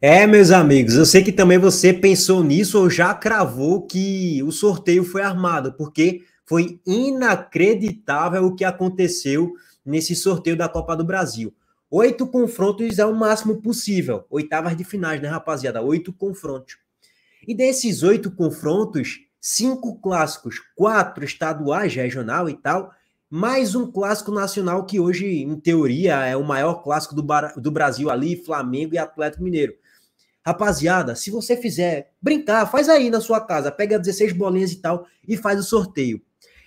É, meus amigos, eu sei que também você pensou nisso ou já cravou que o sorteio foi armado, porque foi inacreditável o que aconteceu nesse sorteio da Copa do Brasil. Oito confrontos é o máximo possível. Oitavas de finais, né, rapaziada? Oito confrontos. E desses oito confrontos, cinco clássicos, quatro estaduais, regional e tal, mais um clássico nacional que hoje, em teoria, é o maior clássico do, do Brasil ali, Flamengo e Atlético Mineiro. Rapaziada, se você fizer brincar, faz aí na sua casa, pega 16 bolinhas e tal e faz o sorteio.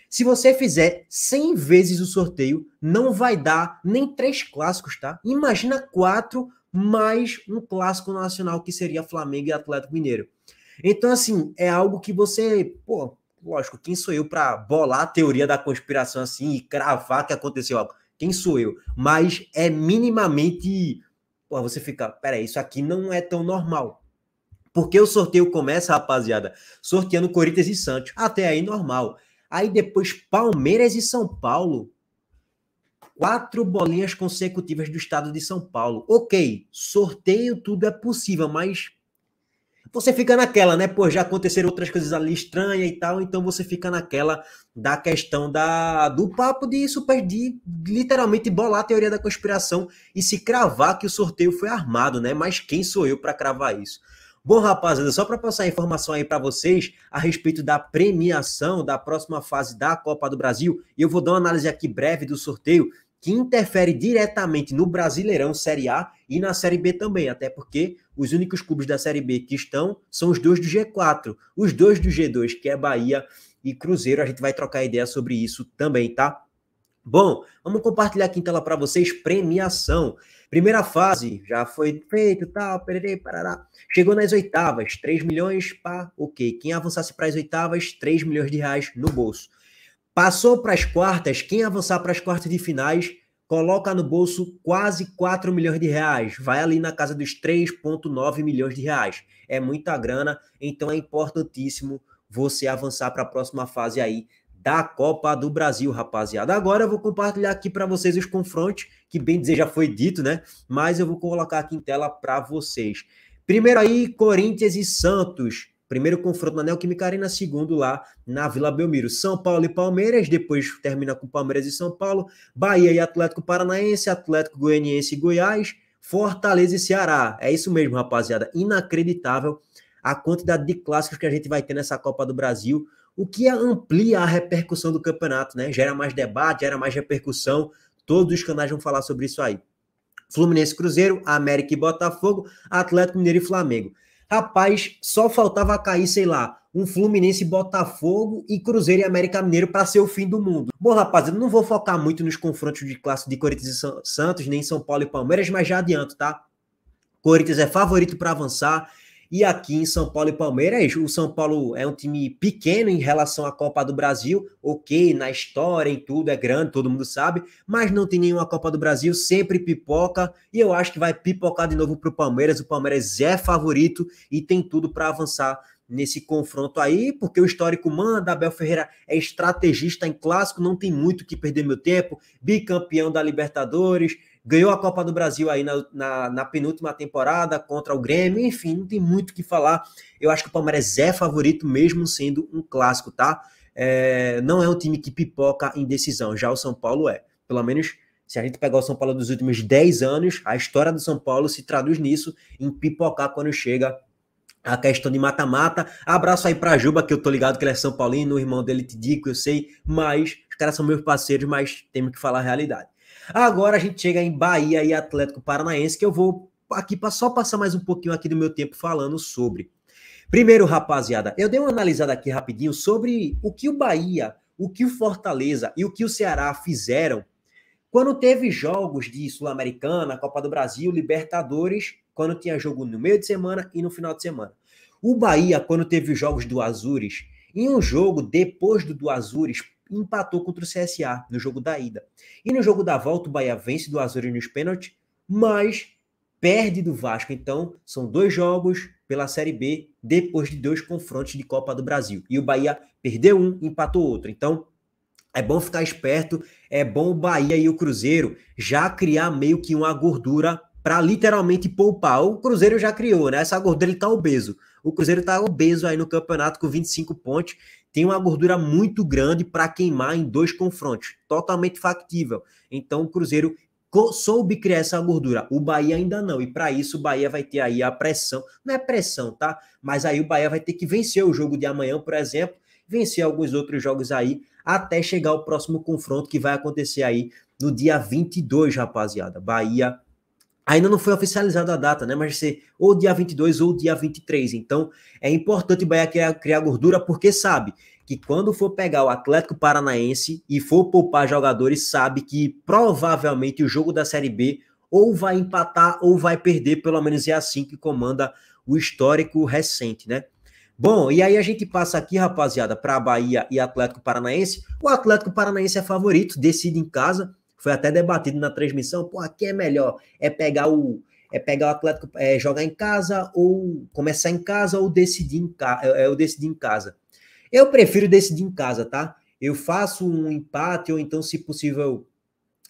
Se você fizer 100 vezes o sorteio, não vai dar nem três clássicos, tá? Imagina quatro mais um clássico nacional que seria Flamengo e Atlético Mineiro. Então, assim, é algo que você, pô, lógico, quem sou eu para bolar a teoria da conspiração assim e cravar que aconteceu algo? Quem sou eu? Mas é minimamente porra, você fica, peraí, isso aqui não é tão normal. Porque o sorteio começa, rapaziada, sorteando Corinthians e Santos. Até aí, normal. Aí depois, Palmeiras e São Paulo. Quatro bolinhas consecutivas do estado de São Paulo. Ok, sorteio tudo é possível, mas você fica naquela, né? Pô, já aconteceram outras coisas ali estranhas e tal, então você fica naquela da questão da do papo de super de literalmente bolar a teoria da conspiração e se cravar que o sorteio foi armado, né? Mas quem sou eu para cravar isso? Bom, rapaziada, só para passar a informação aí para vocês a respeito da premiação da próxima fase da Copa do Brasil, eu vou dar uma análise aqui breve do sorteio que interfere diretamente no Brasileirão Série A e na Série B também, até porque os únicos clubes da Série B que estão são os dois do G4, os dois do G2, que é Bahia e Cruzeiro. A gente vai trocar ideia sobre isso também, tá? Bom, vamos compartilhar aqui em tela para vocês premiação. Primeira fase, já foi feito, tal, tá, parará. Chegou nas oitavas, 3 milhões, pá, ok. Quem avançasse para as oitavas, 3 milhões de reais no bolso. Passou para as quartas, quem avançar para as quartas de finais coloca no bolso quase 4 milhões de reais, vai ali na casa dos 3,9 milhões de reais. É muita grana, então é importantíssimo você avançar para a próxima fase aí da Copa do Brasil, rapaziada. Agora eu vou compartilhar aqui para vocês os confrontos, que bem dizer já foi dito, né? Mas eu vou colocar aqui em tela para vocês. Primeiro aí, Corinthians e Santos. Primeiro confronto na Neoquímica Arena, segundo lá na Vila Belmiro. São Paulo e Palmeiras, depois termina com Palmeiras e São Paulo, Bahia e Atlético Paranaense, Atlético Goianiense e Goiás, Fortaleza e Ceará. É isso mesmo, rapaziada. Inacreditável a quantidade de clássicos que a gente vai ter nessa Copa do Brasil, o que é amplia a repercussão do campeonato, né? Gera mais debate, gera mais repercussão. Todos os canais vão falar sobre isso aí. Fluminense Cruzeiro, América e Botafogo, Atlético Mineiro e Flamengo. Rapaz, só faltava cair, sei lá, um Fluminense Botafogo e Cruzeiro e América Mineiro para ser o fim do mundo. Bom, rapaz, eu não vou focar muito nos confrontos de classe de Corinthians e Santos, nem São Paulo e Palmeiras, mas já adianto, tá? Corinthians é favorito para avançar e aqui em São Paulo e Palmeiras, é o São Paulo é um time pequeno em relação à Copa do Brasil, ok, na história, em tudo, é grande, todo mundo sabe, mas não tem nenhuma Copa do Brasil, sempre pipoca, e eu acho que vai pipocar de novo para o Palmeiras. O Palmeiras é favorito e tem tudo para avançar nesse confronto aí, porque o histórico manda, Abel Ferreira é estrategista em clássico, não tem muito que perder meu tempo, bicampeão da Libertadores, ganhou a Copa do Brasil aí na, na, na penúltima temporada contra o Grêmio, enfim, não tem muito o que falar. Eu acho que o Palmeiras é favorito, mesmo sendo um clássico, tá? É, não é um time que pipoca em decisão, já o São Paulo é. Pelo menos se a gente pegar o São Paulo dos últimos 10 anos, a história do São Paulo se traduz nisso, em pipocar quando chega a questão de mata-mata. Abraço aí pra Juba, que eu tô ligado que ele é São Paulino, o irmão dele te digo, eu sei, mas os caras são meus parceiros, mas temos que falar a realidade. Agora a gente chega em Bahia e Atlético Paranaense, que eu vou aqui só passar mais um pouquinho aqui do meu tempo falando sobre. Primeiro, rapaziada, eu dei uma analisada aqui rapidinho sobre o que o Bahia, o que o Fortaleza e o que o Ceará fizeram quando teve jogos de Sul-Americana, Copa do Brasil, Libertadores, quando tinha jogo no meio de semana e no final de semana. O Bahia, quando teve os jogos do Azures, em um jogo depois do do Azures, empatou contra o CSA no jogo da ida. E no jogo da volta, o Bahia vence do Azuri nos pênaltis, mas perde do Vasco. Então, são dois jogos pela Série B depois de dois confrontos de Copa do Brasil. E o Bahia perdeu um, empatou outro. Então, é bom ficar esperto, é bom o Bahia e o Cruzeiro já criar meio que uma gordura para literalmente poupar. O Cruzeiro já criou, né? Essa gordura ele tá obeso. O Cruzeiro tá obeso aí no campeonato com 25 pontos. Tem uma gordura muito grande para queimar em dois confrontos, totalmente factível. Então o Cruzeiro soube criar essa gordura. O Bahia ainda não. E para isso o Bahia vai ter aí a pressão. Não é pressão, tá? Mas aí o Bahia vai ter que vencer o jogo de amanhã, por exemplo, vencer alguns outros jogos aí até chegar o próximo confronto que vai acontecer aí no dia 22, rapaziada. Bahia Ainda não foi oficializada a data, né? Mas vai ser ou dia 22 ou dia 23. Então, é importante o Bahia criar, criar gordura, porque sabe que quando for pegar o Atlético Paranaense e for poupar jogadores, sabe que provavelmente o jogo da Série B ou vai empatar ou vai perder, pelo menos é assim que comanda o histórico recente, né? Bom, e aí a gente passa aqui, rapaziada, para Bahia e Atlético Paranaense. O Atlético Paranaense é favorito, decide em casa, foi até debatido na transmissão, pô, aqui é melhor, é pegar o é pegar o Atlético, é jogar em casa ou começar em casa ou decidir em casa, é, é, eu decidir em casa. Eu prefiro decidir em casa, tá? Eu faço um empate ou então, se possível,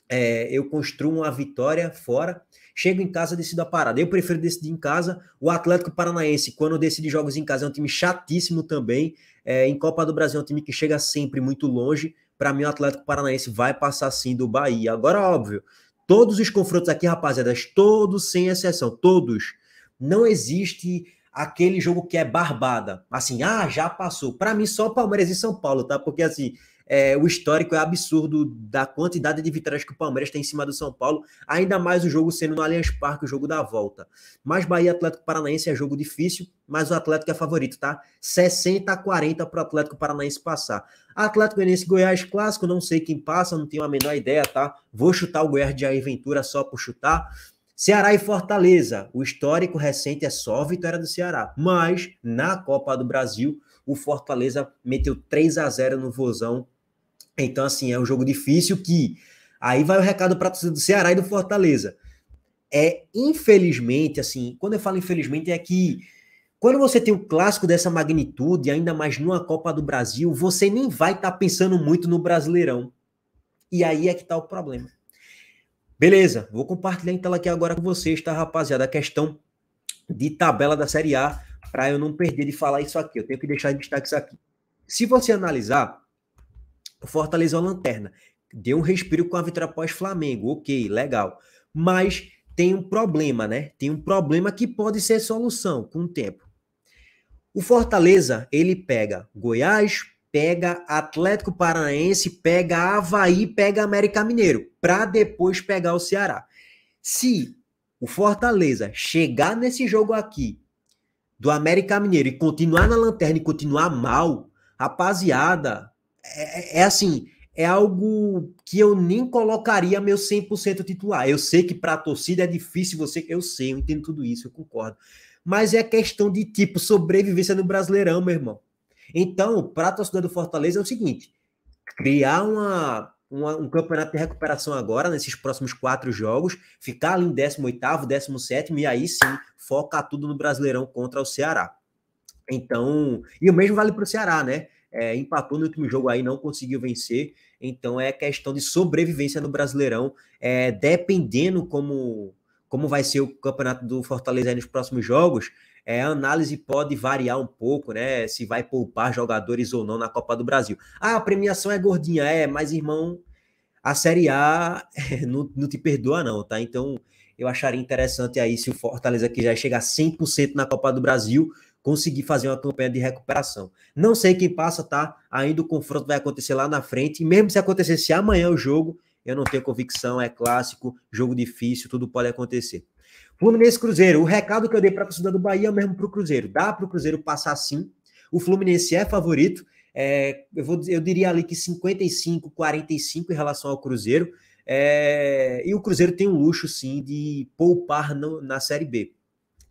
é, eu construo uma vitória fora, chego em casa e decido a parada. Eu prefiro decidir em casa. O Atlético Paranaense, quando decide jogos em casa, é um time chatíssimo também. É, em Copa do Brasil é um time que chega sempre muito longe, para mim, o Atlético Paranaense vai passar sim do Bahia. Agora, óbvio, todos os confrontos aqui, rapaziada, todos sem exceção, todos. Não existe aquele jogo que é barbada. Assim, ah, já passou. Para mim, só Palmeiras e São Paulo, tá? Porque, assim, é, o histórico é absurdo da quantidade de vitórias que o Palmeiras tem em cima do São Paulo, ainda mais o jogo sendo no Allianz Parque, o jogo da volta. Mas Bahia Atlético Paranaense é jogo difícil, mas o Atlético é favorito, tá? 60 a 40 para o Atlético Paranaense passar. Atlético Goianiense Goiás clássico, não sei quem passa, não tenho a menor ideia, tá? Vou chutar o Goiás de Jair Ventura só por chutar. Ceará e Fortaleza. O histórico recente é só a vitória do Ceará, mas na Copa do Brasil o Fortaleza meteu 3 a 0 no Vozão então, assim, é um jogo difícil que. Aí vai o recado para do Ceará e do Fortaleza. É, infelizmente, assim, quando eu falo infelizmente, é que quando você tem um clássico dessa magnitude, ainda mais numa Copa do Brasil, você nem vai estar tá pensando muito no Brasileirão. E aí é que está o problema. Beleza, vou compartilhar então aqui agora com vocês, tá, rapaziada? A questão de tabela da Série A, para eu não perder de falar isso aqui. Eu tenho que deixar em destaque isso aqui. Se você analisar, o Fortaleza é uma lanterna. Deu um respiro com a vitória pós-Flamengo. Ok, legal. Mas tem um problema, né? Tem um problema que pode ser solução com o tempo. O Fortaleza, ele pega Goiás, pega Atlético Paranaense, pega Havaí, pega América Mineiro, para depois pegar o Ceará. Se o Fortaleza chegar nesse jogo aqui do América Mineiro e continuar na lanterna e continuar mal, rapaziada, é, é, é assim, é algo que eu nem colocaria meu 100% titular. Eu sei que para a torcida é difícil você, eu sei, eu entendo tudo isso, eu concordo. Mas é questão de tipo sobrevivência no Brasileirão, meu irmão. Então, para a torcida do Fortaleza é o seguinte: criar uma, uma, um campeonato de recuperação agora, nesses próximos quatro jogos, ficar ali em 18, 17 e aí sim focar tudo no Brasileirão contra o Ceará. Então, e o mesmo vale para o Ceará, né? é, empatou no último jogo aí, não conseguiu vencer. Então é questão de sobrevivência no Brasileirão, é, dependendo como, como vai ser o campeonato do Fortaleza nos próximos jogos. É, a análise pode variar um pouco, né? Se vai poupar jogadores ou não na Copa do Brasil. Ah, a premiação é gordinha, é, mas irmão, a Série A não, não te perdoa, não, tá? Então eu acharia interessante aí se o Fortaleza quiser chegar 100% na Copa do Brasil, conseguir fazer uma campanha de recuperação. Não sei quem passa, tá? Ainda o confronto vai acontecer lá na frente. E mesmo se acontecesse amanhã o jogo, eu não tenho convicção, é clássico, jogo difícil, tudo pode acontecer. Fluminense Cruzeiro, o recado que eu dei para a torcida do Bahia é mesmo para o Cruzeiro. Dá para o Cruzeiro passar sim. O Fluminense é favorito. É, eu, vou, eu diria ali que 55, 45 em relação ao Cruzeiro. É, e o Cruzeiro tem um luxo, sim, de poupar no, na Série B.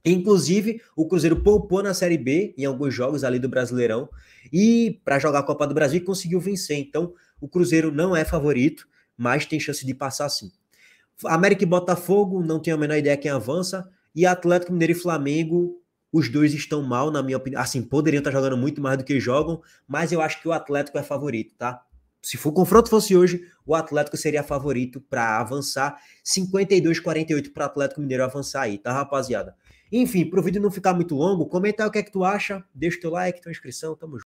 Inclusive, o Cruzeiro poupou na Série B em alguns jogos ali do Brasileirão e para jogar a Copa do Brasil conseguiu vencer. Então, o Cruzeiro não é favorito, mas tem chance de passar sim. América e Botafogo, não tenho a menor ideia quem avança. E Atlético Mineiro e Flamengo, os dois estão mal, na minha opinião. Assim, poderiam estar tá jogando muito mais do que jogam, mas eu acho que o Atlético é favorito, tá? Se for, o confronto fosse hoje, o Atlético seria favorito para avançar. 52-48 para o Atlético Mineiro avançar aí, tá, rapaziada? Enfim, para o vídeo não ficar muito longo, comenta aí o que é que tu acha, deixa o teu like, tua inscrição, tamo junto.